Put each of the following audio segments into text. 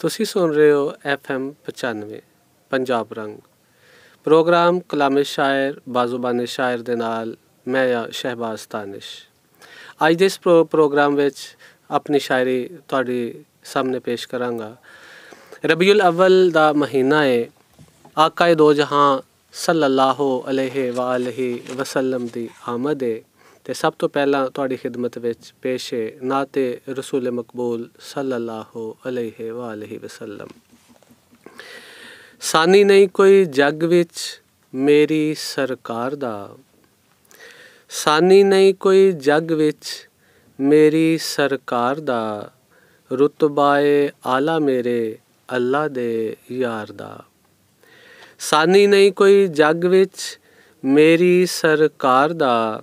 ਤੁਸੀਂ ਸੁਣ ਰਹੇ ਹੋ ਐਫ ਐਮ 95 ਪੰਜਾਬ ਰੰਗ ਪ੍ਰੋਗਰਾਮ ਕਲਾਮੇ ਸ਼ਾਇਰ ਬਾਜ਼ੁਬਾਨੇ ਸ਼ਾਇਰ ਦੇ ਨਾਲ ਮੈਂ ਸ਼ਹਿਬਾਜ਼ ਤਾਨਿਸ਼ ਅੱਜ ਦੇ ਇਸ ਪ੍ਰੋਗਰਾਮ ਵਿੱਚ ਆਪਣੀ ਸ਼ਾਇਰੀ ਤੁਹਾਡੇ ਸਾਹਮਣੇ ਪੇਸ਼ ਕਰਾਂਗਾ ਰਬੀਉਲ ਅਵਲ ਦਾ ਮਹੀਨਾ ਹੈ ਆਕਾਏ ਦੋ ਜਹਾਂ ਸੱਲੱਲਾਹੁ ਅਲੈਹ ਵਾਲਹਿ ਵਸੱਲਮ ਦੀ ਆਮਦ ਹੈ ਤੇ ਸਭ ਤੋਂ ਪਹਿਲਾਂ ਤੁਹਾਡੀ ਖidmat ਵਿੱਚ ਪੇਸ਼ ਹੈ ਨਾਤੇ ਰਸੂਲ ਮਕਬੂਲ ਸੱਲੱਲਾਹੁ ਅਲੈਹਿ ਵਾਲਿਹਿ ਵਸੱਲਮ ਸਾਨੀ ਨਹੀਂ ਕੋਈ ਜੱਗ ਵਿੱਚ ਮੇਰੀ ਸਰਕਾਰ ਦਾ ਸਾਨੀ ਨਹੀਂ ਕੋਈ ਜੱਗ ਵਿੱਚ ਮੇਰੀ ਸਰਕਾਰ ਦਾ ਰਤਬਾਏ ਆਲਾ ਮੇਰੇ ਅੱਲਾ ਦੇ ਯਾਰ ਦਾ ਸਾਨੀ ਨਹੀਂ ਕੋਈ ਜੱਗ ਵਿੱਚ ਮੇਰੀ ਸਰਕਾਰ ਦਾ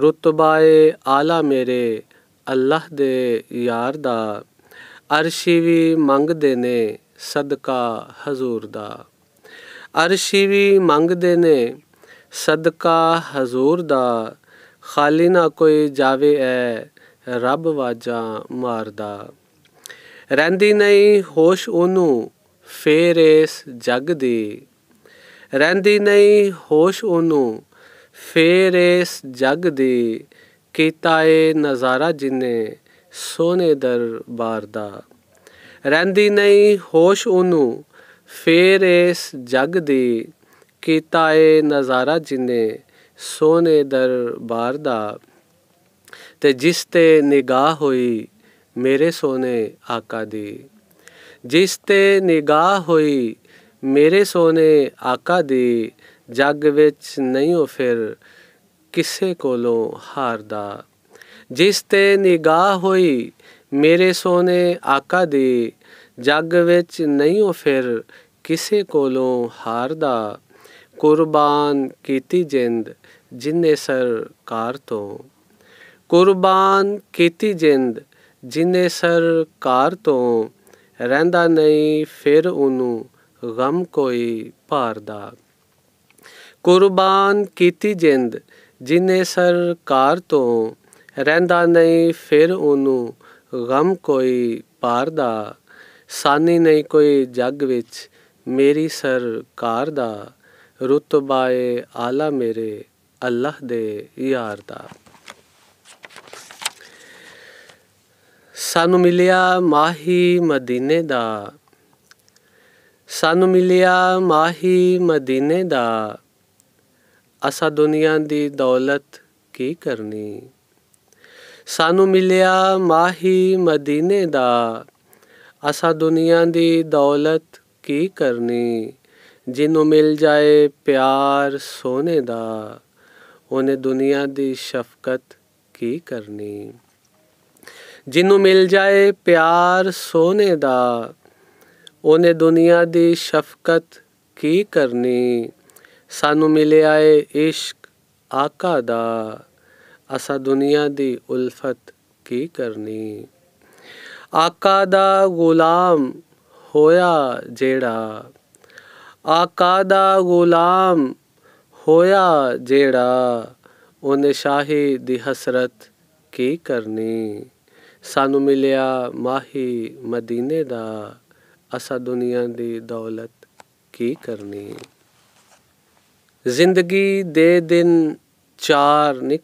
ਰਤਬਾਏ ਆਲਾ ਮੇਰੇ ਅੱਲਾਹ ਦੇ ਯਾਰ ਦਾ ਅਰਸ਼ੀ ਵੀ ਮੰਗਦੇ ਨੇ ਸਦਕਾ ਹਜ਼ੂਰ ਦਾ ਅਰਸ਼ੀ ਵੀ ਮੰਗਦੇ ਨੇ ਸਦਕਾ ਹਜ਼ੂਰ ਦਾ ਖਾਲੀ ਨਾ ਕੋਈ ਜਾਵੇ ਐ ਰੱਬ ਵਾਜਾ ਮਾਰਦਾ ਰਹਿੰਦੀ ਨਹੀਂ ਹੋਸ਼ ਉਹਨੂੰ ਫੇਰ ਇਸ ਜੱਗ ਦੀ ਰਹਿੰਦੀ ਨਹੀਂ ਹੋਸ਼ ਉਹਨੂੰ ਫੇਰ ਇਸ ਜਗ ਦੇ ਕੀਤਾ ਏ ਨਜ਼ਾਰਾ ਜਿਨੇ ਸੋਨੇ ਦਰਬਾਰ ਦਾ ਰਹਿੰਦੀ ਨਹੀਂ ਹੋਸ਼ ਉਹਨੂੰ ਫੇਰ ਇਸ ਜਗ ਦੇ ਕੀਤਾ ਏ ਨਜ਼ਾਰਾ ਜਿਨੇ ਸੋਨੇ ਦਰਬਾਰ ਦਾ ਤੇ ਜਿਸ ਤੇ ਨਿਗਾਹ ਹੋਈ ਮੇਰੇ ਸੋਨੇ ਆਕਾ ਦੀ ਜਿਸ ਤੇ ਨਿਗਾਹ ਹੋਈ ਮੇਰੇ ਸੋਨੇ ਆਕਾ ਦੀ ਜੱਗ ਵਿੱਚ ਨਹੀਂ ਹੋ ਫਿਰ ਕਿਸੇ ਕੋਲੋਂ ਹਾਰਦਾ ਜਿਸ ਤੇ ਨਿਗਾਹ ਹੋਈ ਮੇਰੇ ਸੋਨੇ ਆਕਾ ਦੀ ਜੱਗ ਵਿੱਚ ਨਹੀਂ ਹੋ ਫਿਰ ਕਿਸੇ ਕੋਲੋਂ ਹਾਰਦਾ ਕੁਰਬਾਨ ਕੀਤੀ ਜਿੰਦ ਜਿਨੇ ਸਰਕਾਰ ਤੋਂ ਕੁਰਬਾਨ ਕੀਤੀ ਜਿੰਦ ਜਿਨੇ ਸਰਕਾਰ ਤੋਂ ਰਹਿੰਦਾ ਨਹੀਂ ਫਿਰ ਉਹਨੂੰ ਗਮ ਕੋਈ ਭਾਰਦਾ ਕੁਰਬਾਨ ਕੀਤੀ ਜਿੰਦ ਜਿਨੇ ਸਰਕਾਰ ਤੋਂ ਰਹਿੰਦਾ ਨਹੀਂ ਫਿਰ ਉਹਨੂੰ ਗਮ ਕੋਈ ਪਾਰ ਦਾ ਸਾਨੀ ਨਹੀਂ ਕੋਈ ਜੱਗ ਵਿੱਚ ਮੇਰੀ ਸਰਕਾਰ ਦਾ ਰਤਬਾਏ ਆਲਾ ਮੇਰੇ ਅੱਲਾਹ ਦੇ ਯਾਰ ਦਾ ਸਾਨੂੰ ਮਿਲਿਆ ਮਾਹੀ ਮਦੀਨੇ ਦਾ ਸਾਨੂੰ ਮਿਲਿਆ ਮਾਹੀ ਮਦੀਨੇ ਦਾ ਅਸਾ ਦੁਨੀਆ ਦੀ ਦੌਲਤ ਕੀ ਕਰਨੀ ਸਾਨੂੰ ਮਿਲਿਆ ਮਾਹੀ ਮਦੀਨੇ ਦਾ ਅਸਾ ਦੁਨੀਆ ਦੀ ਦੌਲਤ ਕੀ ਕਰਨੀ ਜਿੰਨੂੰ ਮਿਲ ਜਾਏ ਪਿਆਰ ਸੋਨੇ ਦਾ ਉਹਨੇ ਦੁਨੀਆ ਦੀ ਸ਼ਫਕਤ ਕੀ ਕਰਨੀ ਜਿੰਨੂੰ ਮਿਲ ਜਾਏ ਪਿਆਰ ਸੋਨੇ ਦਾ ਉਹਨੇ ਦੁਨੀਆ ਦੀ ਸ਼ਫਕਤ ਕੀ ਕਰਨੀ ਸਾਨੂੰ ਮਿਲਿਆ ਏ ਇਸ਼ਕ ਆਕਾ ਦਾ ਅਸਾ ਦੁਨੀਆ ਦੀ ਉਲਫਤ ਕੀ ਕਰਨੀ ਆਕਾ ਦਾ ਗੁਲਾਮ ਹੋਇਆ ਜਿਹੜਾ ਆਕਾ ਦਾ ਗੁਲਾਮ ਹੋਇਆ ਜਿਹੜਾ ਉਹਨੇ ਸ਼ਾਹੀ ਦੀ ਹਸਰਤ ਕੀ ਕਰਨੀ ਸਾਨੂੰ ਮਿਲਿਆ ਮਾਹੀ ਮਦੀਨੇ ਦਾ ਅਸਾ ਦੁਨੀਆ ਦੀ ਦੌਲਤ ਕੀ ਕਰਨੀ ਜ਼ਿੰਦਗੀ ਦੇ ਦਿਨ ਚਾਰ ਨੀ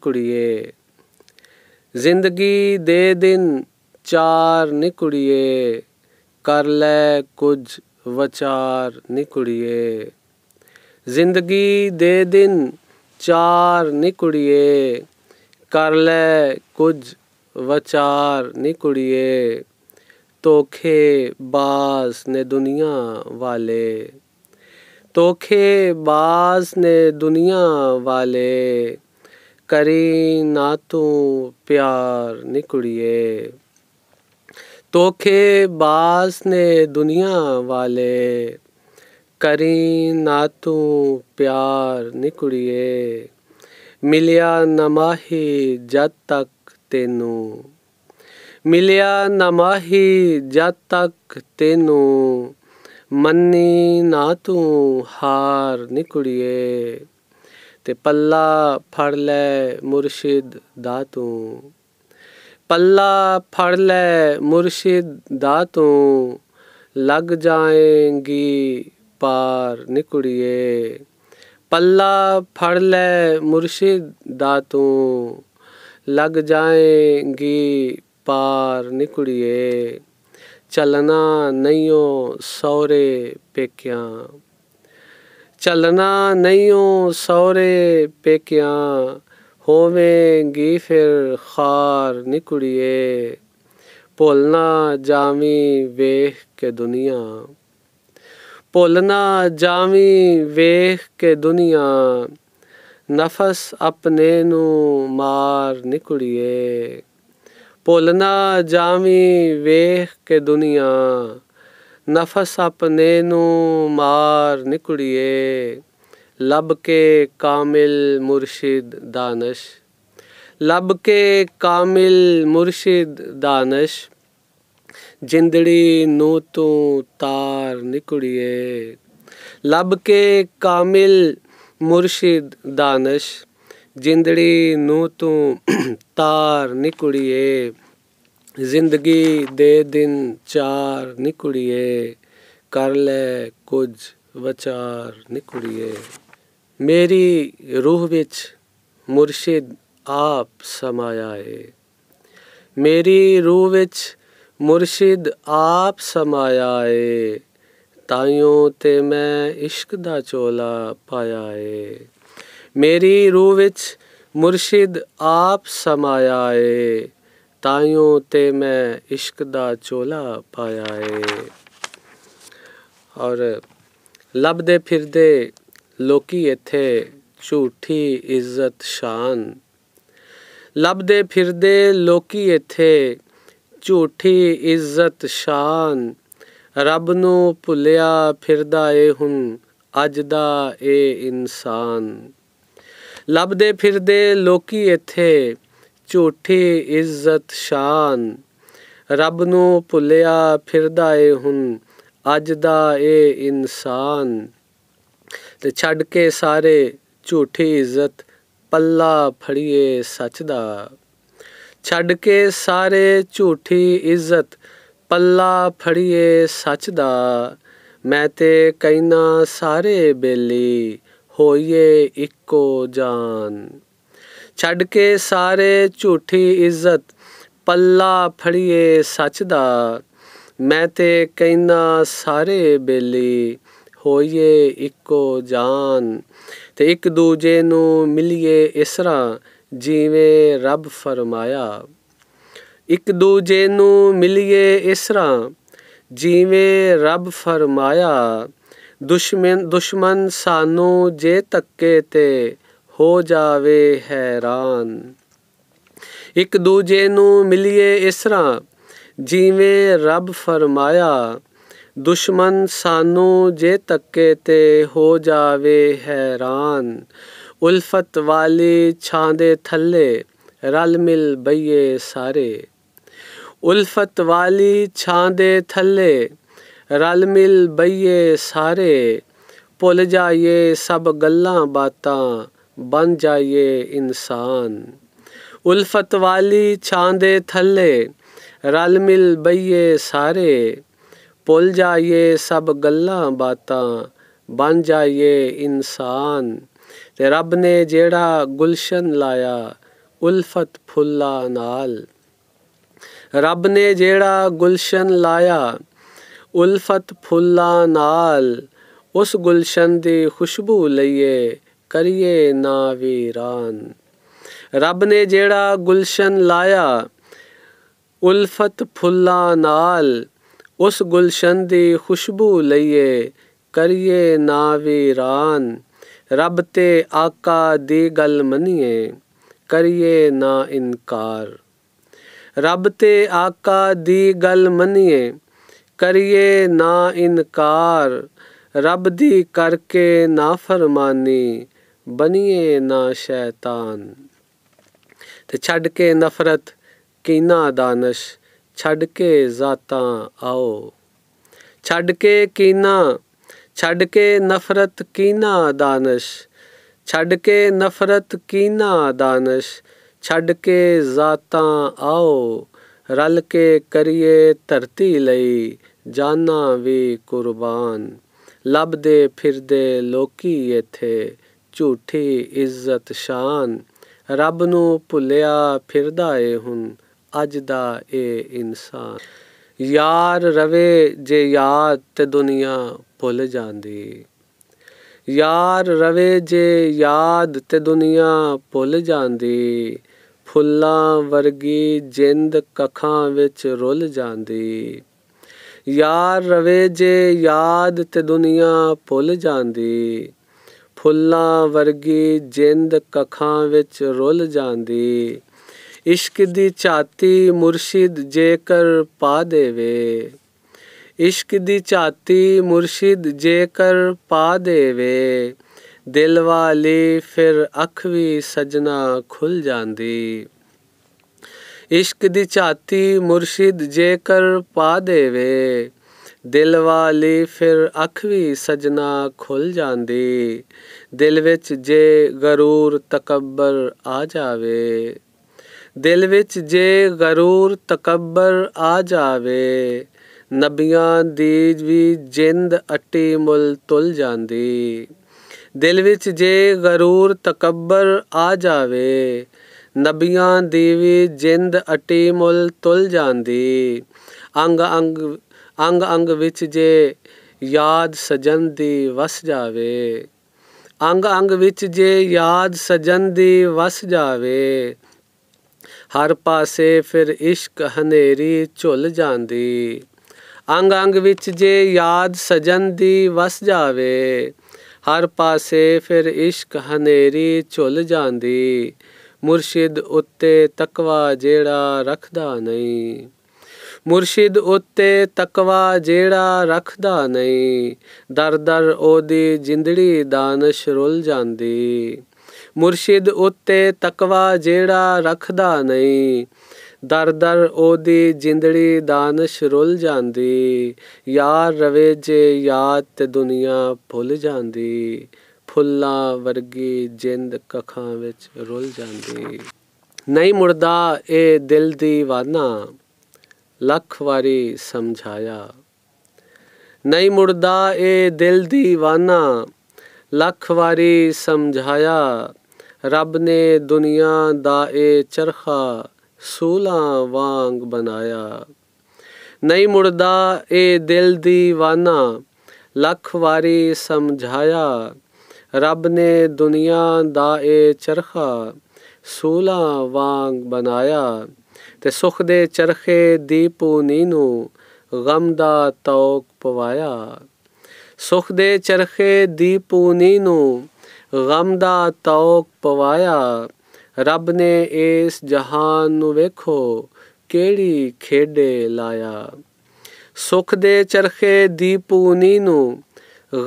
ਜ਼ਿੰਦਗੀ ਦੇ ਦਿਨ ਚਾਰ ਨੀ ਕਰ ਲੈ ਕੁਝ ਵਿਚਾਰ ਨੀ ਜ਼ਿੰਦਗੀ ਦੇ ਦਿਨ ਚਾਰ ਨੀ ਕਰ ਲੈ ਕੁਝ ਵਿਚਾਰ ਨੀ ਤੋਖੇ ਬਾਸ ਨੇ ਦੁਨੀਆ ਵਾਲੇ तोखे बास ने दुनिया वाले करी ना तू प्यार निकुड़िए तोखे बास ने दुनिया वाले करी ना तू प्यार निकुड़िए मिलिया नमाही जद तक तेनू मिलिया नमाही जद तक तेनू ਮੰਨੀ ਨਾ ਤੂੰ ਹਾਰ ਨਿਕੜੀਏ ਤੇ ਪੱਲਾ ਫੜ ਲੈ ਮੁਰਸ਼ਿਦ ਦਾ ਤੂੰ ਪੱਲਾ ਫੜ ਲੈ ਮੁਰਸ਼ਿਦ ਦਾ ਤੂੰ ਲੱਗ ਜਾਏਂਗੀ ਪਾਰ ਨਿਕੜੀਏ ਪੱਲਾ ਫੜ ਲੈ ਮੁਰਸ਼ਿਦ ਦਾ ਤੂੰ ਲੱਗ ਜਾਏਂਗੀ ਪਾਰ ਨਿਕੜੀਏ ਚਲਣਾ ਨਹੀਂ ਓ ਸੌਰੇ ਪੇਕਿਆਂ ਨਹੀਂ ਓ ਸੌਰੇ ਪੇਕਿਆਂ ਹੋਵੇਂਗੀ ਫਿਰ ਖਾਰ ਨਿਕੜੀਏ ਭੁੱਲਣਾ ਜਾਵੀਂ ਵੇਖ ਕੇ ਦੁਨੀਆ ਭੁੱਲਣਾ ਜਾਵੀਂ ਵੇਖ ਕੇ ਦੁਨੀਆ ਨਫਸ ਆਪਣੇ ਨੂੰ ਮਾਰ ਨਿਕੜੀਏ ਭੁੱਲਣਾ ਜਾਵੀ ਵੇਖ ਕੇ ਦੁਨੀਆ ਨਫਸ ਆਪਣੇ ਨੂੰ ਮਾਰ ਨਿਕੜੀਏ ਲੱਭ ਕੇ ਕਾਮਿਲ ਮੁਰਸ਼ਿਦ ਦਾਨਸ਼ ਲੱਭ ਕੇ ਕਾਮਿਲ ਮੁਰਸ਼ਿਦ ਦਾਨਸ਼ ਜਿੰਦੜੀ ਨੂੰ ਤੂੰ ਤਾਰ ਨਿਕੜੀਏ ਲੱਭ ਕੇ ਕਾਮਿਲ ਮੁਰਸ਼ਿਦ ਦਾਨਸ਼ ਜਿੰਦੜੀ ਨੂੰ ਤੂੰ ਤਾਰ ਨਿਕੜੀਏ ਜ਼ਿੰਦਗੀ ਦੇ ਦਿਨ ਚਾਰ ਨਿਕੜੀਏ ਕਰ ਲੈ ਕੁਝ ਵਿਚਾਰ ਨਿਕੜੀਏ ਮੇਰੀ ਰੂਹ ਵਿੱਚ ਮੁਰਸ਼ਿਦ ਆਪ ਸਮਾਇਆ ਏ ਮੇਰੀ ਰੂਹ ਵਿੱਚ ਮੁਰਸ਼ਿਦ ਆਪ ਸਮਾਇਆ ਏ ਤਾਈਓ ਤੇ ਮੈਂ ਇਸ਼ਕ ਦਾ ਚੋਲਾ ਪਾਇਆ ਏ ਮੇਰੀ ਰੂਹ ਵਿੱਚ ਮੁਰਸ਼ਿਦ ਆਪ ਸਮਾਇਆ ਏ ਤਾਈਓ ਤੇ ਮੈਂ ਇਸ਼ਕ ਦਾ ਚੋਲਾ ਪਾਇਆ ਏ ਔਰ ਲੱਭਦੇ ਫਿਰਦੇ ਲੋਕੀ ਇੱਥੇ ਝੂਠੀ ਇੱਜ਼ਤ ਸ਼ਾਨ ਲੱਭਦੇ ਫਿਰਦੇ ਲੋਕੀ ਇੱਥੇ ਝੂਠੀ ਇੱਜ਼ਤ ਸ਼ਾਨ ਰੱਬ ਨੂੰ ਭੁੱਲਿਆ ਫਿਰਦਾ ਏ ਹੁਣ ਅੱਜ ਦਾ ਇਹ ਇਨਸਾਨ ਲੱਭਦੇ ਫਿਰਦੇ ਲੋਕੀ ਇੱਥੇ ਝੂਠੀ ਇੱਜ਼ਤ ਸ਼ਾਨ ਰੱਬ ਨੂੰ ਭੁੱਲਿਆ ਫਿਰਦਾ ਏ ਹੁਣ ਅੱਜ ਦਾ ਇਹ ਇਨਸਾਨ ਤੇ ਛੱਡ ਕੇ ਸਾਰੇ ਝੂਠੀ ਇੱਜ਼ਤ ਪੱਲਾ ਫੜੀਏ ਸੱਚ ਦਾ ਛੱਡ ਕੇ ਸਾਰੇ ਝੂਠੀ ਇੱਜ਼ਤ ਪੱਲਾ ਫੜੀਏ ਸੱਚ ਦਾ ਮੈਂ ਤੇ ਕਹਿਨਾ ਸਾਰੇ ਬੇਲੀ ਹੋਈਏ ਇੱਕੋ ਜਾਨ ਛੱਡ ਕੇ ਸਾਰੇ ਝੂਠੀ ਇੱਜ਼ਤ ਪੱਲਾ ਫੜੀਏ ਸੱਚ ਦਾ ਮੈਂ ਤੇ ਕਹਿਨਾ ਸਾਰੇ ਬੇਲੀ ਹੋਈਏ ਇੱਕੋ ਜਾਨ ਤੇ ਇੱਕ ਦੂਜੇ ਨੂੰ ਮਿਲੀਏ ਇਸਰਾ ਜਿਵੇਂ ਰੱਬ ਫਰਮਾਇਆ ਇੱਕ ਦੂਜੇ ਨੂੰ ਮਿਲੀਏ ਇਸਰਾ ਜਿਵੇਂ ਰੱਬ ਫਰਮਾਇਆ ਦੁਸ਼ਮਨ ਦੁਸ਼ਮਨ ਸਾਨੂੰ ਜੇ ਤੱਕੇ ਤੇ ਹੋ ਜਾਵੇ ਹੈਰਾਨ ਇੱਕ ਦੂਜੇ ਨੂੰ ਮਿਲਿਏ ਇਸ ਤਰ੍ਹਾਂ ਜਿਵੇਂ ਰੱਬ ਫਰਮਾਇਆ ਦੁਸ਼ਮਨ ਸਾਨੂੰ ਜੇ ਤੱਕੇ ਤੇ ਹੋ ਜਾਵੇ ਹੈਰਾਨ ਉਲਫਤ ਵਾਲੀ ਛਾਂ ਦੇ ਥੱਲੇ ਰਲ ਮਿਲ ਬਈਏ ਸਾਰੇ ਉਲਫਤ ਵਾਲੀ ਛਾਂ ਦੇ ਥੱਲੇ रल मिल बइए सारे भुल जाइए सब गल्ला बातां बन जाइए इंसान उल्फत वाली छांदे थल्ले रल मिल बइए सारे भुल जाइए सब गल बात बन जाइए इंसान रब ने जेड़ा गुलशन लाया उल्फत फुला नाल रब ने जेड़ा गुलशन लाया ਉਲਫਤ ਫੁੱਲਾਂ ਨਾਲ ਉਸ ਗੁਲਸ਼ਨ ਦੀ ਖੁਸ਼ਬੂ ਲਈਏ ਕਰੀਏ ਨਾ ਵੀਰਾਨ ਰੱਬ ਨੇ ਜਿਹੜਾ ਗੁਲਸ਼ਨ ਲਾਇਆ ਉਲਫਤ ਫੁੱਲਾਂ ਨਾਲ ਉਸ ਗੁਲਸ਼ਨ ਦੀ ਖੁਸ਼ਬੂ ਲਈਏ ਕਰੀਏ ਨਾ ਵੀਰਾਨ ਰੱਬ ਤੇ ਆਕਾ ਦੀ ਗੱਲ ਮੰਨੀਏ ਕਰੀਏ ਨਾ ਇਨਕਾਰ ਰੱਬ ਤੇ ਆਕਾ ਦੀ ਗੱਲ ਮੰਨੀਏ ਕਰੀਏ ਨਾ ਇਨਕਾਰ ਰੱਬ ਦੀ ਕਰਕੇ ਨਾ ਫਰਮਾਨੀ ਬਣੀਏ ਨਾ ਸ਼ੈਤਾਨ ਤੇ ਛੱਡ ਕੇ ਨਫ਼ਰਤ ਕੀਨਾ ਦਾਨਸ਼ ਛੱਡ ਕੇ ਜ਼ਾਤਾਂ ਆਓ ਛੱਡ ਕੇ ਕੀਨਾ ਛੱਡ ਕੇ ਨਫ਼ਰਤ ਕੀਨਾ ਦਾਨਸ਼ ਛੱਡ ਕੇ ਨਫ਼ਰਤ ਕੀਨਾ ਦਾਨਸ਼ ਛੱਡ ਕੇ ਜ਼ਾਤਾਂ ਆਓ ਰਲ ਕੇ ਕਰੀਏ ਧਰਤੀ ਲਈ ਜਾਨਾਂ ਵੀ ਕੁਰਬਾਨ ਲੱਭਦੇ ਫਿਰਦੇ ਲੋਕੀ ਇਥੇ ਝੂਠੀ ਇੱਜ਼ਤ ਸ਼ਾਨ ਰੱਬ ਨੂੰ ਭੁੱਲਿਆ ਫਿਰਦਾ ਏ ਹੁਣ ਅੱਜ ਦਾ ਇਹ ਇਨਸਾਨ ਯਾਰ ਰਵੇ ਜੇ ਯਾਦ ਤੇ ਦੁਨੀਆ ਭੁੱਲ ਜਾਂਦੀ ਯਾਰ ਰਵੇ ਜੇ ਯਾਦ ਤੇ ਦੁਨੀਆ ਭੁੱਲ ਜਾਂਦੀ ਫੁੱਲਾਂ ਵਰਗੀ ਜਿੰਦ ਕਖਾਂ ਵਿੱਚ ਰੁੱਲ ਜਾਂਦੀ ਯਾਰ ਰਵੇ ਜੇ ਯਾਦ ਤੇ ਦੁਨੀਆ ਭੁੱਲ ਜਾਂਦੀ ਫੁੱਲਾਂ ਵਰਗੀ ਜਿੰਦ ਕਖਾਂ ਵਿੱਚ ਰੁੱਲ ਜਾਂਦੀ ਇਸ਼ਕ ਦੀ ਛਾਤੀ ਮੁਰਸ਼ਿਦ ਜੇਕਰ ਪਾ ਦੇਵੇ ਇਸ਼ਕ ਦੀ ਛਾਤੀ ਮੁਰਸ਼ਿਦ ਜੇਕਰ ਪਾ ਦੇਵੇ ਦਿਲ ਵਾਲੀ ਫਿਰ ਅੱਖ ਵੀ ਸਜਣਾ ਖੁੱਲ ਜਾਂਦੀ ਇਸ਼ਕ ਦੀ ਝਾਤੀ ਮੁਰਸ਼ਿਦ ਜੇਕਰ ਪਾ ਦੇਵੇ ਦਿਲ ਵਾਲੀ ਫਿਰ ਅੱਖ ਵੀ ਸਜਣਾ ਖੁੱਲ ਜਾਂਦੀ ਦਿਲ ਵਿੱਚ ਜੇ ਗਰੂਰ ਤਕੱਬਰ ਆ ਜਾਵੇ ਦਿਲ ਵਿੱਚ ਜੇ ਗਰੂਰ ਤਕੱਬਰ ਆ ਜਾਵੇ ਨਬੀਆਂ ਦੀ ਵੀ ਜਿੰਦ ਅਟੀ ਮੁਲ ਤੁਲ ਜਾਂਦੀ ਦਿਲ ਵਿੱਚ ਜੇ ਗਰੂਰ ਤਕੱਬਰ ਆ ਜਾਵੇ ਨਬੀਆਂ ਦੇਵੇ ਜਿੰਦ ਅਟੇ ਮੁੱਲ ਤੁਲ ਜਾਂਦੇ ਅੰਗ ਅੰਗ ਅੰਗ ਅੰਗ ਵਿੱਚ ਜੇ ਯਾਦ ਸਜਨ ਦੀ ਵਸ ਜਾਵੇ ਅੰਗ ਅੰਗ ਵਿੱਚ ਜੇ ਯਾਦ ਸਜਨ ਦੀ ਵਸ ਜਾਵੇ ਹਰ ਪਾਸੇ ਫਿਰ ਇਸ਼ਕ ਹਨੇਰੀ ਝੁੱਲ ਜਾਂਦੀ ਅੰਗ ਅੰਗ ਵਿੱਚ ਜੇ ਯਾਦ ਸਜਨ ਦੀ ਵਸ ਜਾਵੇ ਹਰ ਪਾਸੇ ਫਿਰ ਇਸ਼ਕ ਹਨੇਰੀ ਝੁੱਲ ਜਾਂਦੀ ਮੁਰਸ਼ਿਦ ਉੱਤੇ ਤਕਵਾ ਜਿਹੜਾ ਰੱਖਦਾ ਨਹੀਂ ਮੁਰਸ਼ਿਦ ਉੱਤੇ ਤਕਵਾ ਜਿਹੜਾ ਰੱਖਦਾ ਨਹੀਂ ਦਰ ਦਰ ਉਹਦੀ ਜਿੰਦੜੀ ਦਾਨਸ਼ ਰੁੱਲ ਜਾਂਦੀ ਮੁਰਸ਼ਿਦ ਉੱਤੇ ਤਕਵਾ ਜਿਹੜਾ ਰੱਖਦਾ ਨਹੀਂ ਦਰ ਦਰ ਉਹਦੀ ਜਿੰਦੜੀ ਦਾਨਸ਼ ਰੁੱਲ ਜਾਂਦੀ ਯਾਰ ਰਵੇ ਜੇ ਯਾਦ ਤੇ ਦੁਨੀਆ ਭੁੱਲ ਜਾਂਦੀ ਫੁੱਲਾਂ ਵਰਗੀ ਜਿੰਦ ਕਖਾਂ ਵਿੱਚ ਰੁੱਲ ਜਾਂਦੀ ਨਹੀਂ ਮੁਰਦਾ ਇਹ ਦਿਲ ਦੀ ਵਾਨਾ ਲੱਖ ਵਾਰੀ ਸਮਝਾਇਆ ਨਹੀਂ ਮੁਰਦਾ ਇਹ ਦਿਲ ਦੀ ਵਾਨਾ ਲੱਖ ਵਾਰੀ ਸਮਝਾਇਆ ਰੱਬ ਨੇ ਦੁਨੀਆ ਦਾ ਇਹ ਚਰਖਾ ਸੂਲਾ ਵਾਂਗ ਬਣਾਇਆ ਨਹੀਂ ਮੁਰਦਾ ਇਹ ਦਿਲ ਦੀ ਵਾਨਾ ਲੱਖ ਵਾਰੀ ਸਮਝਾਇਆ ਰੱਬ ਨੇ ਦੁਨੀਆ ਦਾ ਇਹ ਚਰਖਾ ਸੂਲਾ ਵਾਂਗ ਬਣਾਇਆ ਤੇ ਸੁਖ ਦੇ ਚਰਖੇ ਦੀ ਪੂਨੀ ਨੂੰ ਗਮ ਦਾ ਤੌਕ ਪਵਾਇਆ ਸੁਖ ਦੇ ਚਰਖੇ ਦੀ ਪੂਨੀ ਨੂੰ ਗਮ ਦਾ ਤੌਕ ਪਵਾਇਆ ਰੱਬ ਨੇ ਇਸ ਜਹਾਨ ਨੂੰ ਵੇਖੋ ਕਿਹੜੀ ਖੇਡੇ ਲਾਇਆ ਸੁਖ ਦੇ ਚਰਖੇ ਦੀ ਪੂਨੀ ਨੂੰ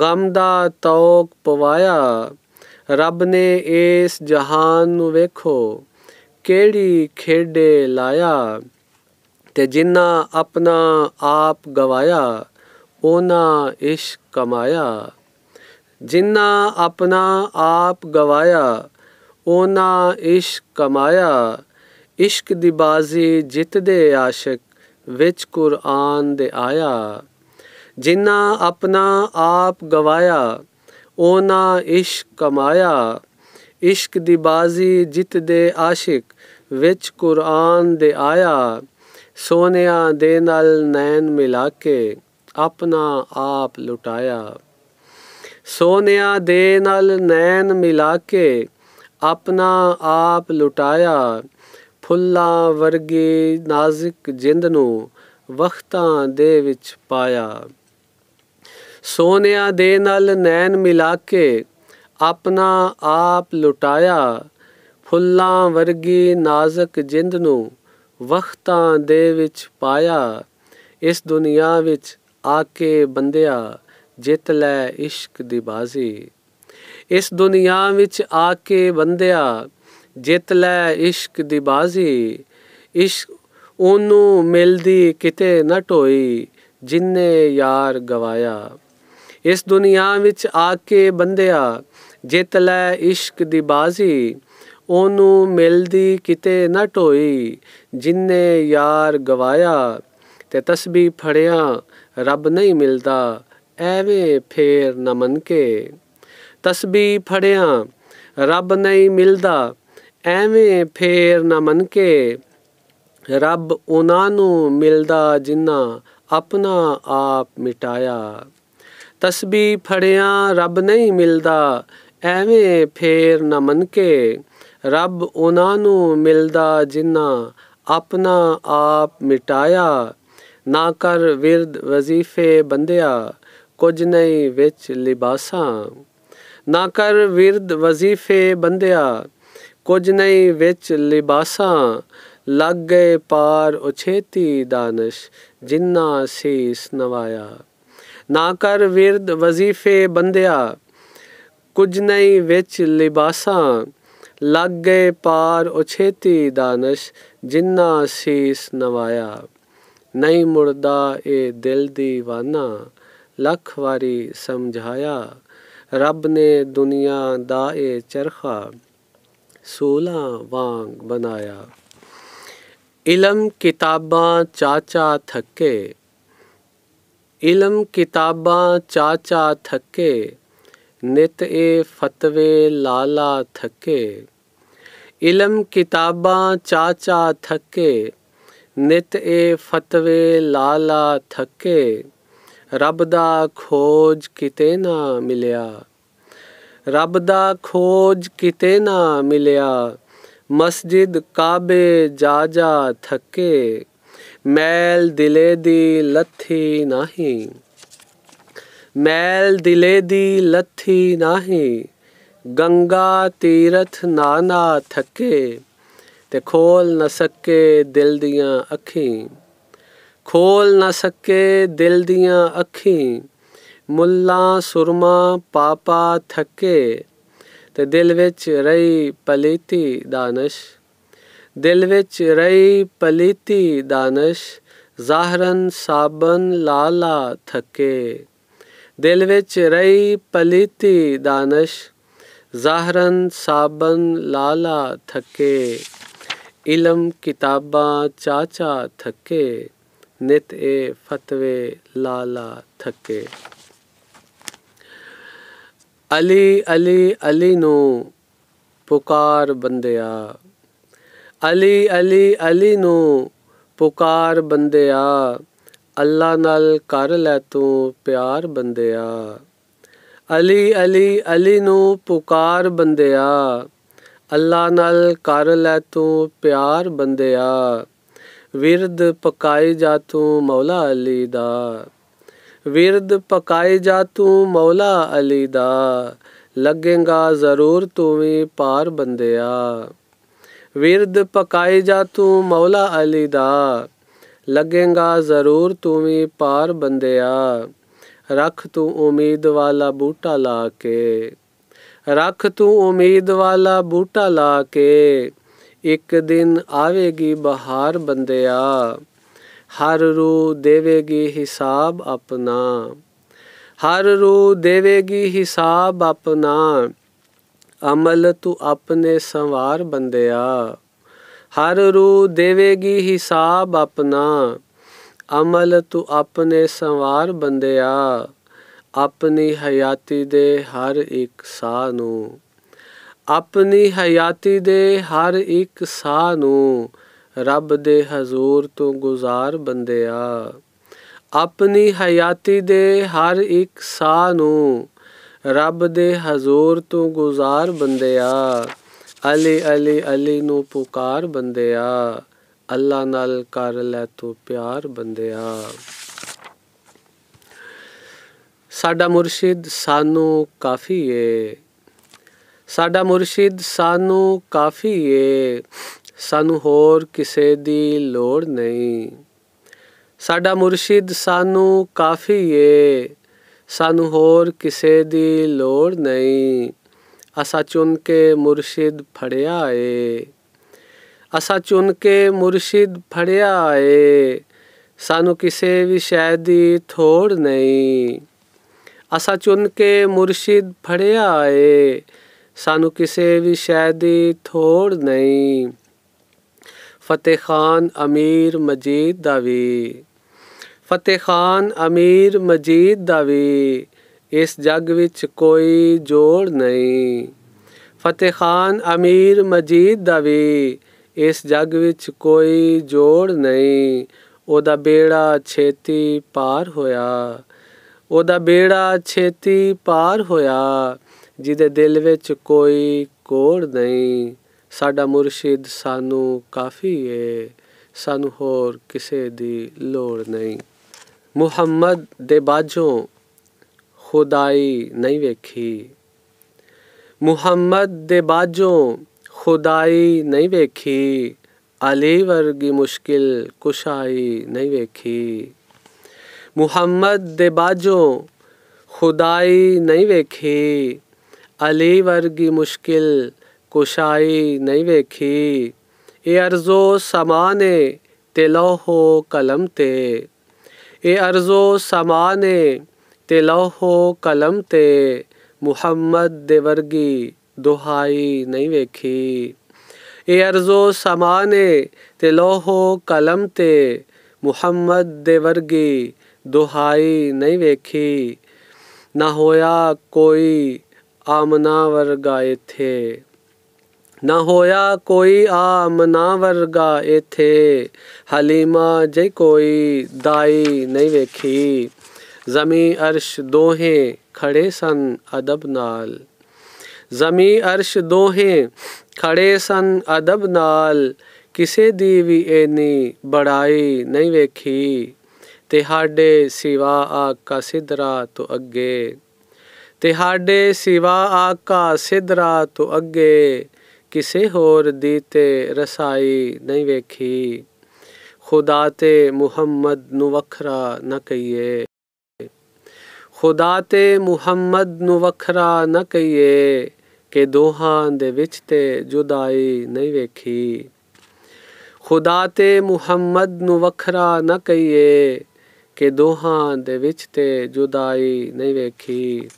ਗਮ ਦਾ ਤੌਕ ਪਵਾਇਆ ਰੱਬ ਨੇ ਇਸ ਜਹਾਨ ਨੂੰ ਵੇਖੋ ਕਿਹੜੀ ਖੇਡੇ ਲਾਇਆ ਤੇ ਜਿਨ੍ਹਾਂ ਆਪਣਾ ਆਪ ਗਵਾਇਆ ਉਹਨਾਂ ਇਸ਼ਕ ਕਮਾਇਆ ਜਿਨ੍ਹਾਂ ਆਪਣਾ ਆਪ ਗਵਾਇਆ ਉਹਨਾਂ ਇਸ਼ਕ ਕਮਾਇਆ ਇਸ਼ਕ ਦੀ ਬਾਜ਼ੀ ਜਿੱਤਦੇ ਆਸ਼ਿਕ ਵਿੱਚ ਕੁਰਾਨ ਦੇ ਆਇਆ ਜਿਨ੍ਹਾਂ ਆਪਣਾ ਆਪ ਗਵਾਇਆ ਉਹਨਾਂ ਇਸ਼ਕ ਕਮਾਇਆ ਇਸ਼ਕ ਦੀ ਬਾਜ਼ੀ ਜਿੱਤ ਦੇ ਆਸ਼ਿਕ ਵਿੱਚ ਕੁਰਾਨ ਦੇ ਆਇਆ ਸੋਨਿਆ ਦੇ ਨਾਲ ਨੈਣ ਮਿਲਾ ਕੇ ਆਪਣਾ ਆਪ ਲੁਟਾਇਆ ਸੋਨਿਆ ਦੇ ਨਾਲ ਨੈਣ ਮਿਲਾ ਕੇ ਆਪਣਾ ਆਪ ਲੁਟਾਇਆ ਫੁੱਲਾ ਵਰਗੇ ਨਾਜ਼ਿਕ ਜਿੰਦ ਨੂੰ ਵਖਤਾਂ ਦੇ ਵਿੱਚ ਪਾਇਆ ਸੋਨਿਆ ਦੇ ਨਾਲ ਨੈਣ ਮਿਲਾ ਕੇ ਆਪਣਾ ਆਪ ਲੁਟਾਇਆ ਫੁੱਲਾਂ ਵਰਗੀ ਨਾਜ਼ਕ ਜਿੰਦ ਨੂੰ ਵਖਤਾਂ ਦੇ ਵਿੱਚ ਪਾਇਆ ਇਸ ਦੁਨੀਆ ਵਿੱਚ ਆ ਕੇ ਬੰਦਿਆ ਜਿੱਤ ਲੈ ਇਸ਼ਕ ਦੀ ਬਾਜ਼ੀ ਇਸ ਦੁਨੀਆ ਵਿੱਚ ਆ ਕੇ ਬੰਦਿਆ ਜਿੱਤ ਲੈ ਇਸ਼ਕ ਦੀ ਬਾਜ਼ੀ ਇਸ਼ਕ ਉਹਨੂੰ ਮਿਲਦੀ ਕਿਤੇ ਨਾ ਟੋਈ ਜਿੰਨੇ ਯਾਰ ਗਵਾਇਆ ਇਸ ਦੁਨੀਆ ਵਿੱਚ ਆ ਕੇ ਬੰਦਿਆ ਜਿੱਤ ਲੈ ਇਸ਼ਕ ਦੀ ਬਾਜ਼ੀ ਉਹਨੂੰ ਮਿਲਦੀ ਕਿਤੇ ਨਾ ਢੋਈ ਜਿੰਨੇ ਯਾਰ ਗਵਾਇਆ ਤੇ ਤਸਬੀਹ ਫੜਿਆ ਰੱਬ ਨਹੀਂ ਮਿਲਦਾ ਐਵੇਂ ਫੇਰ ਨਾ ਮੰਨ ਕੇ ਤਸਬੀਹ ਫੜਿਆ ਰੱਬ ਨਹੀਂ ਮਿਲਦਾ ਐਵੇਂ ਫੇਰ ਨਾ ਮੰਨ ਕੇ ਰੱਬ ਉਹਨਾਂ ਨੂੰ ਮਿਲਦਾ ਜਿਨ੍ਹਾਂ ਆਪਣਾ ਆਪ ਮਿਟਾਇਆ ਤਸਬੀ ਫੜਿਆ ਰੱਬ ਨਹੀਂ ਮਿਲਦਾ ਐਵੇਂ ਫੇਰ ਨਾ ਮੰਨ ਕੇ ਰੱਬ ਉਹਨਾਂ ਨੂੰ ਮਿਲਦਾ ਜਿਨ੍ਹਾਂ ਆਪਣਾ ਆਪ ਮਿਟਾਇਆ ਨਾ ਕਰ ਵਿਰਦ ਵਜ਼ੀਫੇ ਬੰਦਿਆ ਕੁਝ ਨਹੀਂ ਵਿੱਚ ਲਿਬਾਸਾਂ ਨਾ ਕਰ ਵਿਰਦ ਵਜ਼ੀਫੇ ਬੰਦਿਆ ਕੁਝ ਨਹੀਂ ਵਿੱਚ ਲਿਬਾਸਾਂ ਲੱਗ ਗਏ ਪਾਰ ਉਛੇਤੀ ਦਾਨਿਸ਼ ਜਿੰਨਾ ਸੀਸ ਨਵਾਇਆ ਨਾ ਕਰ ਵਿਰਦ ਵਜ਼ੀਫੇ ਬੰਦਿਆ ਕੁਝ ਨਹੀਂ ਵਿੱਚ ਲਿਬਾਸਾਂ ਲੱਗ ਗਏ ਪਾਰ ਉਛੇਤੀ ਦਾਨਸ਼ ਜਿੰਨਾ ਸੀਸ ਨਵਾਇਆ ਨਹੀਂ ਮੁਰਦਾ ਇਹ ਦਿਲ ਦੀ ਵਾਨਾ ਲੱਖ ਵਾਰੀ ਸਮਝਾਇਆ ਰੱਬ ਨੇ ਦੁਨੀਆ ਦਾ ਇਹ ਚਰਖਾ ਸੋਲਾ ਵਾਂਗ ਬਣਾਇਆ ਇਲਮ ਕਿਤਾਬਾਂ ਚਾਚਾ ਥੱਕੇ इलम किताबा चाचा थके नित ए फतवे लाला थके इलम किताबा चाचा थके नित ए फतवे लाला थके रब दा खोज किते ना मिलया रब दा खोज किते ना मिलया मस्जिद काबे जाजा थके ਮੈਲ ਦਿਲੇ ਦੀ ਲੱਥੀ ਨਹੀਂ ਮੈਲ ਦਿਲੇ ਦੀ ਲੱਥੀ ਨਹੀਂ ਗੰਗਾ ਤੀਰਥ ਨਾਨਾ ਥੱਕੇ ਤੇ ਖੋਲ ਨਾ ਸਕੇ ਦਿਲ ਦੀਆਂ ਅੱਖੀਂ ਖੋਲ ਨਾ ਸਕੇ ਦਿਲ ਦੀਆਂ ਅੱਖੀਂ ਮੁੱਲਾ ਸੁਰਮਾ ਪਾਪਾ ਥੱਕੇ ਤੇ ਦਿਲ ਵਿੱਚ ਰਹੀ ਪਲੀਤੀ ਦਾਨਸ਼ ਦਿਲ ਵਿੱਚ ਰਹੀ ਪਲੀਤੀ ਦਾਨਸ਼ ਜ਼ਾਹਰਨ ਸਾਬਨ ਲਾਲਾ ਥਕੇ ਦਿਲ ਵਿੱਚ ਰਹੀ ਪਲੀਤੀ ਦਾਨਸ਼ ਜ਼ਾਹਰਨ ਸਾਬਨ ਲਾਲਾ ਥਕੇ ਇਲਮ ਕਿਤਾਬਾਂ ਚਾਚਾ ਥਕੇ ਨਿਤ ਇਹ ਫਤਵੇ ਲਾਲਾ ਥਕੇ ਅਲੀ ਅਲੀ ਅਲੀ ਨੂੰ ਪੁਕਾਰ ਬੰਦਿਆ ਅਲੀ ਅਲੀ ਅਲੀ ਨੂੰ ਪੁਕਾਰ ਬੰਦਿਆ ਅੱਲਾ ਨਾਲ ਕਰ ਲੈ ਤੂੰ ਪਿਆਰ ਬੰਦਿਆ ਅਲੀ ਅਲੀ ਅਲੀ ਨੂੰ ਪੁਕਾਰ ਬੰਦਿਆ ਅੱਲਾ ਨਾਲ ਕਰ ਲੈ ਤੂੰ ਪਿਆਰ ਬੰਦਿਆ ਵਿਰਦ ਪਕਾਏ ਜਾ ਤੂੰ ਮੌਲਾ ਅਲੀ ਦਾ ਵਿਰਦ ਪਕਾਏ ਜਾ ਤੂੰ ਮੌਲਾ ਅਲੀ ਦਾ ਲੱਗੇਗਾ ਜ਼ਰੂਰ ਤੂੰ ਵੀ ਪਾਰ ਬੰਦਿਆ ਵਿਰਦ ਪਕਾਏ ਜਾ ਤੂੰ ਮੌਲਾ ਅਲੀ ਦਾ ਲੱਗੇਗਾ ਜ਼ਰੂਰ ਤੂੰ ਵੀ ਪਾਰ ਬੰਦਿਆ ਰੱਖ ਤੂੰ ਉਮੀਦ ਵਾਲਾ ਬੂਟਾ ਲਾ ਕੇ ਰੱਖ ਤੂੰ ਉਮੀਦ ਵਾਲਾ ਬੂਟਾ ਲਾ ਕੇ ਇੱਕ ਦਿਨ ਆਵੇਗੀ ਬਹਾਰ ਬੰਦਿਆ ਹਰ ਰੂ ਦੇਵੇਗੀ ਹਿਸਾਬ ਆਪਣਾ ਹਰ ਰੂ ਦੇਵੇਗੀ ਹਿਸਾਬ ਆਪਣਾ ਅਮਲ ਤੂੰ ਆਪਣੇ ਸੰਵਾਰ ਬੰਦਿਆ ਹਰ ਰੂ ਦੇਵੇਗੀ ਹਿਸਾਬ ਆਪਣਾ ਅਮਲ ਤੂੰ ਆਪਣੇ ਸੰਵਾਰ ਬੰਦਿਆ ਆਪਣੀ ਹਯਾਤੀ ਦੇ ਹਰ ਇੱਕ ਸਾਹ ਨੂੰ ਆਪਣੀ ਹਯਾਤੀ ਦੇ ਹਰ ਇੱਕ ਸਾਹ ਨੂੰ ਰੱਬ ਦੇ ਹਜ਼ੂਰ ਤੋਂ ਗੁਜ਼ਾਰ ਬੰਦਿਆ ਆਪਣੀ ਹਯਾਤੀ ਦੇ ਹਰ ਇੱਕ ਸਾਹ ਨੂੰ ਰੱਬ ਦੇ ਹਜ਼ੂਰ ਤੋਂ ਗੁਜ਼ਾਰ ਬੰਦਿਆ ਅਲੀ ਅਲੀ ਅਲੀ ਨੂੰ ਪੁਕਾਰ ਬੰਦਿਆ ਅੱਲਾ ਨਾਲ ਕਰ ਲੈ ਤੂੰ ਪਿਆਰ ਬੰਦਿਆ ਸਾਡਾ ਮੁਰਸ਼ਿਦ ਸਾਨੂੰ ਕਾਫੀ ਏ ਸਾਡਾ ਮੁਰਸ਼ਿਦ ਸਾਨੂੰ ਕਾਫੀ ਏ ਸਾਨੂੰ ਹੋਰ ਕਿਸੇ ਦੀ ਲੋੜ ਨਹੀਂ ਸਾਡਾ ਮੁਰਸ਼ਿਦ ਸਾਨੂੰ ਕਾਫੀ ਏ ਸਾਨੂੰ ਹੋਰ ਕਿਸੇ ਦੀ ਲੋੜ ਨਹੀਂ ਅਸਾ ਚੁਣ ਕੇ ਮੁਰਸ਼ਿਦ ਫੜਿਆ ਏ ਅਸਾ ਚੁਣ ਕੇ ਮੁਰਸ਼ਿਦ ਫੜਿਆ ਏ ਸਾਨੂੰ ਕਿਸੇ ਵੀ ਸ਼ੈ ਦੀ ਥੋੜ ਨਹੀਂ ਅਸਾ ਚੁਣ ਕੇ ਮੁਰਸ਼ਿਦ ਫੜਿਆ ਏ ਸਾਨੂੰ ਕਿਸੇ ਵੀ ਸ਼ੈ ਦੀ ਥੋੜ ਨਹੀਂ ਫਤਿਹ ਖਾਨ ਅਮੀਰ ਮਜੀਦ ਦਾ ਵੀ ਫਤਿਹ ਖਾਨ ਅਮੀਰ ਮਜੀਦ ਦਾ ਵੀ ਇਸ ਜੱਗ ਵਿੱਚ ਕੋਈ ਜੋੜ ਨਹੀਂ ਫਤਿਹ ਖਾਨ ਅਮੀਰ ਮਜੀਦ ਦਾ ਵੀ ਇਸ ਜੱਗ ਵਿੱਚ ਕੋਈ ਜੋੜ ਨਹੀਂ ਉਹਦਾ ਬੇੜਾ ਛੇਤੀ ਪਾਰ ਹੋਇਆ ਉਹਦਾ ਬੇੜਾ ਛੇਤੀ ਪਾਰ ਹੋਇਆ ਜਿਹਦੇ ਦਿਲ ਵਿੱਚ ਕੋਈ ਕੋੜ ਨਹੀਂ ਸਾਡਾ ਮੁਰਸ਼ਿਦ ਸਾਨੂੰ ਕਾਫੀ ਏ ਸਾਨੂੰ ਹੋਰ ਕਿਸੇ ਦੀ ਲੋੜ ਨਹੀਂ ਮੁਹੰਮਦ ਦੇ ਬਾਝੋਂ ਖੁਦਾਈ ਨਹੀਂ ਵੇਖੀ ਮੁਹੰਮਦ ਦੇ ਬਾਝੋਂ ਖੁਦਾਈ ਨਹੀਂ ਵੇਖੀ ਅਲੀ ਵਰਗੀ ਮੁਸ਼ਕਿਲ ਕੁਸ਼ਾਈ ਨਹੀਂ ਵੇਖੀ ਮੁਹੰਮਦ ਦੇ ਬਾਝੋਂ ਖੁਦਾਈ ਨਹੀਂ ਵੇਖੀ ਅਲੀ ਵਰਗੀ ਮੁਸ਼ਕਿਲ ਕੁਸ਼ਾਈ ਨਹੀਂ ਵੇਖੀ ਇਹ ਅਰਜ਼ੋ ਸਮਾਨੇ ਤੇ ਲਹੋ ਕਲਮ ਤੇ ਇਹ ਅਰਜ਼ੋ ਸਮਾਨ ਹੈ ਤੇ ਲੋਹੋ ਕਲਮ ਤੇ ਮੁਹੰਮਦ ਦੇ ਵਰਗੀ ਦੁਹਾਈ ਨਹੀਂ ਵੇਖੀ ਇਹ ਅਰਜ਼ੋ ਸਮਾਨ ਹੈ ਤੇ ਲੋਹੋ ਕਲਮ ਤੇ ਮੁਹੰਮਦ ਦੇ ਵਰਗੀ ਦੁਹਾਈ ਨਹੀਂ ਵੇਖੀ ਨਾ ਹੋਇਆ ਕੋਈ ਆਮਨਾ ਵਰਗਾ ਇਥੇ ਨਾ ਹੋਇਆ ਕੋਈ ਆ ਨਾ ਵਰਗਾ ਇਥੇ ਹਲੀਮਾ ਜੇ ਕੋਈ ਦਾਈ ਨਹੀਂ ਵੇਖੀ ਜ਼ਮੀ ਅਰਸ਼ ਦੋਹੇ ਖੜੇ ਸਨ ਅਦਬ ਨਾਲ ਜ਼ਮੀ ਅਰਸ਼ ਦੋਹੇ ਖੜੇ ਸਨ ਅਦਬ ਨਾਲ ਕਿਸੇ ਦੀ ਵੀ ਇਨੀ ਬੜਾਈ ਨਹੀਂ ਵੇਖੀ ਤੇ ਸਿਵਾ ਆਕਾ ਸਿਦਰਾ ਤੋਂ ਅੱਗੇ ਤੇ ਸਿਵਾ ਆਕਾ ਸਿਦਰਾ ਤੋਂ ਅੱਗੇ ਕਿਸੇ ਹੋਰ ਦੀ ਤੇ ਰਸਾਈ ਨਹੀਂ ਵੇਖੀ ਖੁਦਾ ਤੇ ਮੁਹੰਮਦ ਨੂੰ ਵੱਖਰਾ ਨਾ ਕਹੀਏ ਖੁਦਾ ਤੇ ਮੁਹੰਮਦ ਨੂੰ ਵੱਖਰਾ ਨਾ ਕਹੀਏ ਕਿ ਦੋਹਾਂ ਦੇ ਵਿੱਚ ਤੇ ਜੁਦਾਈ ਨਹੀਂ ਵੇਖੀ ਖੁਦਾ ਤੇ ਮੁਹੰਮਦ ਨੂੰ ਵੱਖਰਾ ਨਾ ਕਹੀਏ ਕਿ ਦੋਹਾਂ ਦੇ ਵਿੱਚ ਤੇ ਜੁਦਾਈ ਨਹੀਂ ਵੇਖੀ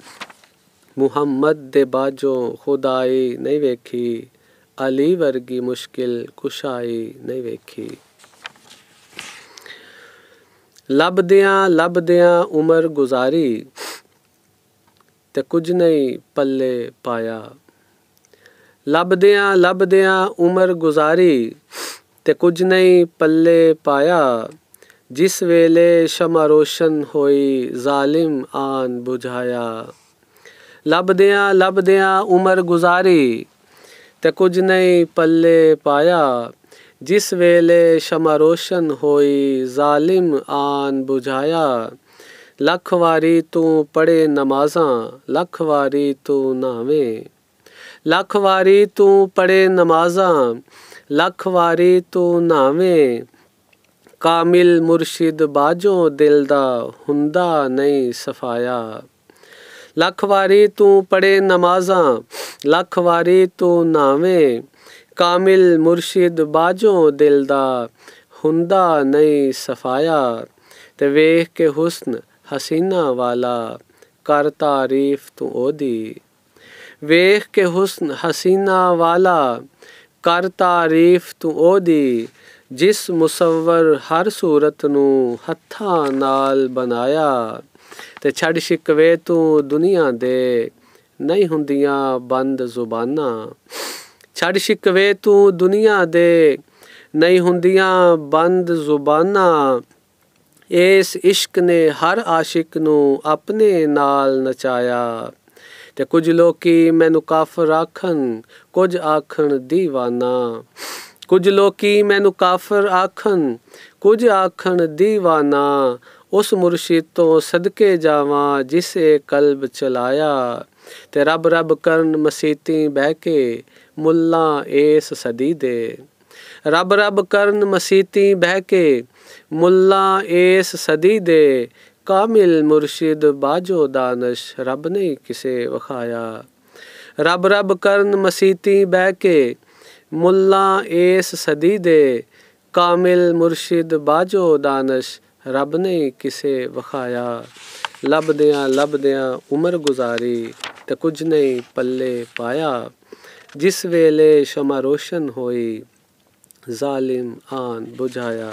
ਮੁਹੰਮਦ ਦੇ ਬਾਝੋਂ ਖੁਦਾਈ ਨਹੀਂ ਵੇਖੀ ਅਲੀ ਵਰਗੀ ਮੁਸ਼ਕਿਲ ਕੁਸ਼ਾਈ ਨਹੀਂ ਵੇਖੀ ਲੱਭਦਿਆਂ ਲੱਭਦਿਆਂ ਉਮਰ ਗੁਜ਼ਾਰੀ ਤੇ ਕੁਝ ਨਹੀਂ ਪੱਲੇ ਪਾਇਆ ਲੱਭਦਿਆਂ ਲੱਭਦਿਆਂ ਉਮਰ ਗੁਜ਼ਾਰੀ ਤੇ ਕੁਝ ਨਹੀਂ ਪੱਲੇ ਪਾਇਆ ਜਿਸ ਵੇਲੇ ਸ਼ਮਾ ਰੋਸ਼ਨ ਹੋਈ ਜ਼ਾਲਿਮ ਆਨ ਬੁਝਾਇਆ ਲੱਭਦਿਆਂ ਲੱਭਦਿਆਂ ਉਮਰ ਗੁਜ਼ਾਰੀ ਤੇ ਕੁਝ ਨਹੀਂ ਪੱਲੇ ਪਾਇਆ ਜਿਸ ਵੇਲੇ ਸ਼ਮਾ ਰੋਸ਼ਨ ਹੋਈ ਜ਼ਾਲਿਮ ਆਨ 부ਝਾਇਆ ਲੱਖ ਵਾਰੀ ਤੂੰ ਪੜੇ ਨਮਾਜ਼ਾਂ ਲੱਖ ਵਾਰੀ ਤੂੰ ਨਾਵੇਂ ਲੱਖ ਵਾਰੀ ਤੂੰ ਪੜੇ ਨਮਾਜ਼ਾਂ ਲੱਖ ਵਾਰੀ ਤੂੰ ਨਾਵੇਂ ਕਾਮਿਲ ਮੁਰਸ਼ਿਦ ਬਾਜੋ ਦਿਲ ਦਾ ਹੁੰਦਾ ਨਹੀਂ ਸਫਾਇਆ ਲੱਖ ਵਾਰੀ ਤੂੰ ਪੜੇ ਨਮਾਜ਼ਾਂ ਲੱਖ ਵਾਰੀ ਤੂੰ ਨਾਵੇਂ ਕਾਮਿਲ ਮੁਰਸ਼ਿਦ ਬਾਜੋ ਦਿਲ ਦਾ ਹੁੰਦਾ ਨਹੀਂ ਸਫਾਇਆ ਤੇ ਵੇਖ ਕੇ ਹੁਸਨ ਹਸੀਨਾ ਵਾਲਾ ਕਰ ਤਾਰੀਫ ਤੂੰ ਉਹਦੀ ਵੇਖ ਕੇ ਹੁਸਨ ਹਸੀਨਾ ਵਾਲਾ ਕਰ ਤਾਰੀਫ ਤੂੰ ਉਹਦੀ ਜਿਸ ਮੁਸਵਰ ਹਰ ਸੂਰਤ ਨੂੰ ਹੱਥਾਂ ਨਾਲ ਬਣਾਇਆ ਤੇ ਛੱਡ ਸ਼ਿਕਵੇ ਤੂੰ ਦੁਨੀਆ ਦੇ ਨਹੀਂ ਹੁੰਦੀਆਂ ਬੰਦ ਜ਼ੁਬਾਨਾਂ ਛੱਡ ਸ਼ਿਕਵੇ ਤੂੰ ਦੁਨੀਆ ਦੇ ਨਹੀਂ ਹੁੰਦੀਆਂ ਬੰਦ ਜ਼ੁਬਾਨਾਂ ਇਸ ਇਸ਼ਕ ਨੇ ਹਰ ਆਸ਼ਿਕ ਨੂੰ ਆਪਣੇ ਨਾਲ ਨਚਾਇਆ ਤੇ ਕੁਝ ਲੋਕੀ ਮੈਨੂੰ ਕਾਫਰ ਆਖਣ ਕੁਝ ਆਖਣ دیਵਾਨਾ ਕੁਝ ਲੋਕੀ ਮੈਨੂੰ ਕਾਫਰ ਆਖਣ ਕੁਝ ਆਖਣ دیਵਾਨਾ ਉਸ ਮੁਰਸ਼ਿਦ ਤੋਂ ਸਦਕੇ ਜਾਵਾਂ ਜਿਸੇ ਕਲਬ ਚਲਾਇਆ ਤੇ ਰੱਬ ਰੱਬ ਕਰਨ ਮਸੀਤੀ ਬਹਿ ਕੇ ਮੁੱਲਾ ਇਸ ਸਦੀ ਦੇ ਰੱਬ ਰੱਬ ਕਰਨ ਮਸੀਤੀ ਬਹਿ ਕੇ ਮੁੱਲਾ ਇਸ ਸਦੀ ਦੇ ਕਾਮਿਲ ਮੁਰਸ਼ਿਦ ਬਾਜੋ ਦਾਨਸ਼ ਰੱਬ ਨੇ ਕਿਸੇ ਵਖਾਇਆ ਰੱਬ ਰੱਬ ਕਰਨ ਮਸੀਤੀ ਬਹਿ ਕੇ ਮੁੱਲਾ ਇਸ ਸਦੀ ਦੇ ਕਾਮਿਲ ਮੁਰਸ਼ਿਦ ਬਾਜੋ ਦਾਨਸ਼ ਰੱਬ ਨੇ ਕਿਸੇ ਵਖਾਇਆ ਲੱਭਦਿਆਂ ਲੱਭਦਿਆਂ ਉਮਰ ਗੁਜ਼ਾਰੀ ਤੇ ਕੁਝ ਨਹੀਂ ਪੱਲੇ ਪਾਇਆ ਜਿਸ ਵੇਲੇ ਸ਼ਮਾ ਰੋਸ਼ਨ ਹੋਈ ਜ਼ਾਲਿਮ ਆਨ ਬੁਝਾਇਆ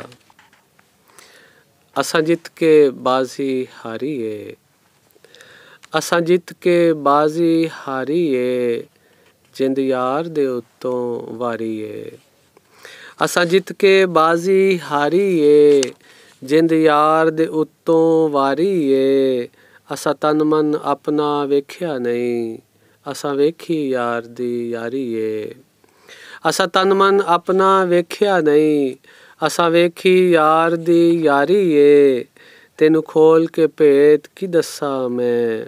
ਅਸਾਂ ਜਿੱਤ ਕੇ ਬਾਜ਼ੀ ਹਾਰੀਏ ਅਸਾਂ ਜਿੱਤ ਕੇ ਬਾਜ਼ੀ ਹਾਰੀਏ ਜਿੰਦ ਯਾਰ ਦੇ ਉੱਤੋਂ ਵਾਰੀਏ ਅਸਾਂ ਜਿੱਤ ਕੇ ਬਾਜ਼ੀ ਹਾਰੀਏ ਜਿੰਦ ਯਾਰ ਦੇ ਉਤੋਂ ਵਾਰੀ ਏ ਅਸਾ ਤਨ ਮਨ ਆਪਣਾ ਵੇਖਿਆ ਨਹੀਂ ਅਸਾ ਵੇਖੀ ਯਾਰ ਦੀ ਯਾਰੀ ਏ ਅਸਾ ਤਨ ਮਨ ਆਪਣਾ ਵੇਖਿਆ ਨਹੀਂ ਅਸਾ ਵੇਖੀ ਯਾਰ ਦੀ ਯਾਰੀ ਏ ਤੈਨੂੰ ਖੋਲ ਕੇ ਭੇਤ ਕੀ ਦੱਸਾਂ ਮੈਂ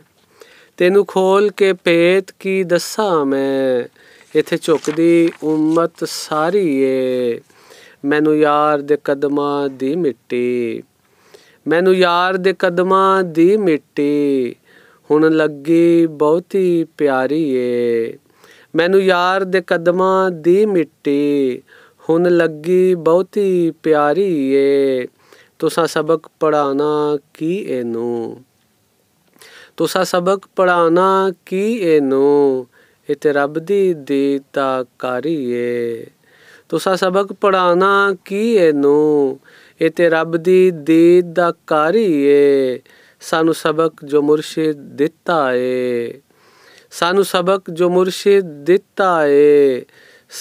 ਤੈਨੂੰ ਖੋਲ ਕੇ ਭੇਤ ਕੀ ਦੱਸਾਂ ਮੈਂ ਇਥੇ ਝੁਕਦੀ ਉਮਤ ਸਾਰੀ ਏ ਮੈਨੂੰ ਯਾਰ ਦੇ ਕਦਮਾਂ ਦੀ ਮਿੱਟੀ ਮੈਨੂੰ ਯਾਰ ਦੇ ਕਦਮਾਂ ਦੀ ਮਿੱਟੀ ਹੁਣ ਲੱਗੀ ਬਹੁਤੀ ਪਿਆਰੀ ਏ ਮੈਨੂੰ ਯਾਰ ਦੇ ਕਦਮਾਂ ਦੀ ਮਿੱਟੀ ਹੁਣ ਲੱਗੀ ਬਹੁਤੀ ਪਿਆਰੀ ਏ ਤੁਸਾਂ ਸਬਕ ਪੜਾਣਾ ਕੀ ਇਹਨੂੰ ਤੁਸਾਂ ਸਬਕ ਪੜਾਣਾ ਕੀ ਇਹਨੂੰ ਇਹ ਤੇ ਰੱਬ ਦੀ ਦੇਤਾ ਕਾਰੀ ਏ ਤੁਸਾਂ ਸਬਕ ਪੜਾਣਾ ਕੀ ਇਹਨੂੰ ਇਹ ਤੇ ਰੱਬ ਦੀ ਦੀਦ ਦਾ ਕਾਰੀ ਏ ਸਾਨੂੰ ਸਬਕ ਜੋ ਮੁਰਸ਼ਿਦ ਦਿੱਤਾ ਏ ਸਾਨੂੰ ਸਬਕ ਜੋ ਮੁਰਸ਼ਿਦ ਦਿੱਤਾ ਏ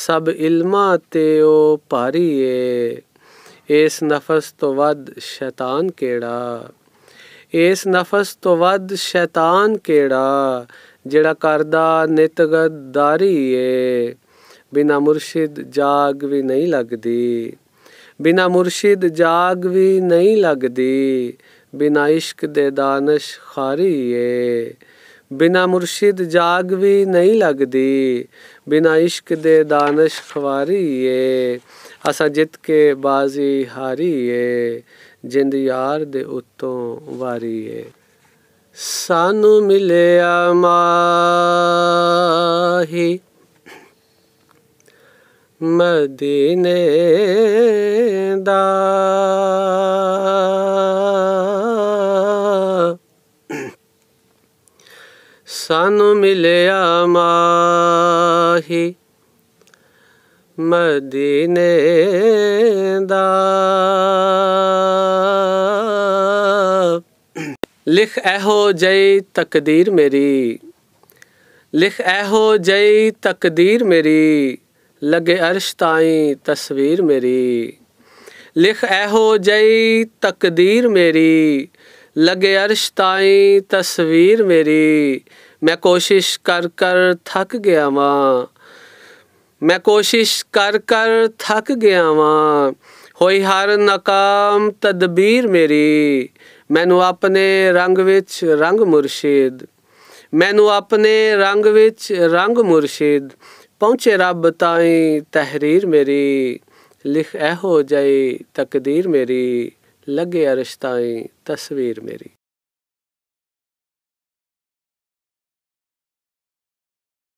ਸਭ ਇਲਮਾਂ ਤੇ ਉਹ ਭਾਰੀ ਏ ਇਸ ਨਫਸ ਤੋਂ ਵੱਧ ਸ਼ੈਤਾਨ ਕਿਹੜਾ ਇਸ ਨਫਸ ਤੋਂ ਵੱਧ ਸ਼ੈਤਾਨ ਕਿਹੜਾ ਜਿਹੜਾ ਕਰਦਾ ਨਿਤਗਦਾਰੀ ਏ ਬਿਨਾ ਮੁਰਸ਼ਿਦ ਜਾਗ ਵੀ ਨਹੀਂ ਲੱਗਦੀ ਬਿਨਾ ਮੁਰਸ਼ਿਦ ਜਾਗ ਵੀ ਨਹੀਂ ਲੱਗਦੀ ਬਿਨਾ ਇਸ਼ਕ ਦੇ ਦਾਨਸ਼ ਖਾਰੀ ਏ ਬਿਨਾ ਮੁਰਸ਼ਿਦ ਜਾਗ ਵੀ ਨਹੀਂ ਲੱਗਦੀ ਬਿਨਾ ਇਸ਼ਕ ਦੇ ਦਾਨਸ਼ ਖਵਾਰੀ ਏ ਅਸਾਂ ਜਿੱਤ ਕੇ ਬਾਜ਼ੀ ਹਾਰੀ ਏ ਜਿੰਦ ਯਾਰ ਦੇ ਉਤੋਂ ਵਾਰੀ ਏ ਸਾਨੂੰ ਮਿਲਿਆ ਮਾਹੀ ਮਦੀਨੇ ਦਾ ਸਾਨੂੰ ਮਿਲਿਆ ਮਾਹੀ ਮਦੀਨੇ ਦਾ ਲਿਖ ਐਹੋ ਜਈ ਤਕਦੀਰ ਮੇਰੀ ਲਿਖ ਐਹੋ ਜਈ ਤਕਦੀਰ ਮੇਰੀ ਲਗੇ ਅਰਸ਼ ਤਾਈ ਤਸਵੀਰ ਮੇਰੀ ਲਿਖ ਐਹੋ ਜਈ ਤਕਦੀਰ ਮੇਰੀ ਲਗੇ ਅਰਸ਼ ਤਾਈ ਤਸਵੀਰ ਮੇਰੀ ਮੈਂ ਕੋਸ਼ਿਸ਼ ਕਰ ਕਰ ਥੱਕ ਗਿਆ ਵਾਂ ਮੈਂ ਕੋਸ਼ਿਸ਼ ਕਰ ਕਰ ਥੱਕ ਗਿਆ ਵਾਂ ਹੋਈ ਹਰ ਨਕਾਮ ਤਦਬੀਰ ਮੇਰੀ ਮੈਨੂੰ ਆਪਣੇ ਰੰਗ ਵਿੱਚ ਰੰਗ ਮੁਰਸ਼ਿਦ ਮੈਨੂੰ ਆਪਣੇ ਰੰਗ ਵਿੱਚ ਰੰਗ ਮੁਰਸ਼ਿਦ ਪਹੁੰਚੇ ਰੱਬ ਤਾਈ ਤਹਿਰੀਰ ਮੇਰੀ ਲਿਖ ਐ ਹੋ ਜਾਏ ਤਕਦੀਰ ਮੇਰੀ ਲੱਗੇ ਅਰਸ਼ ਤਸਵੀਰ ਮੇਰੀ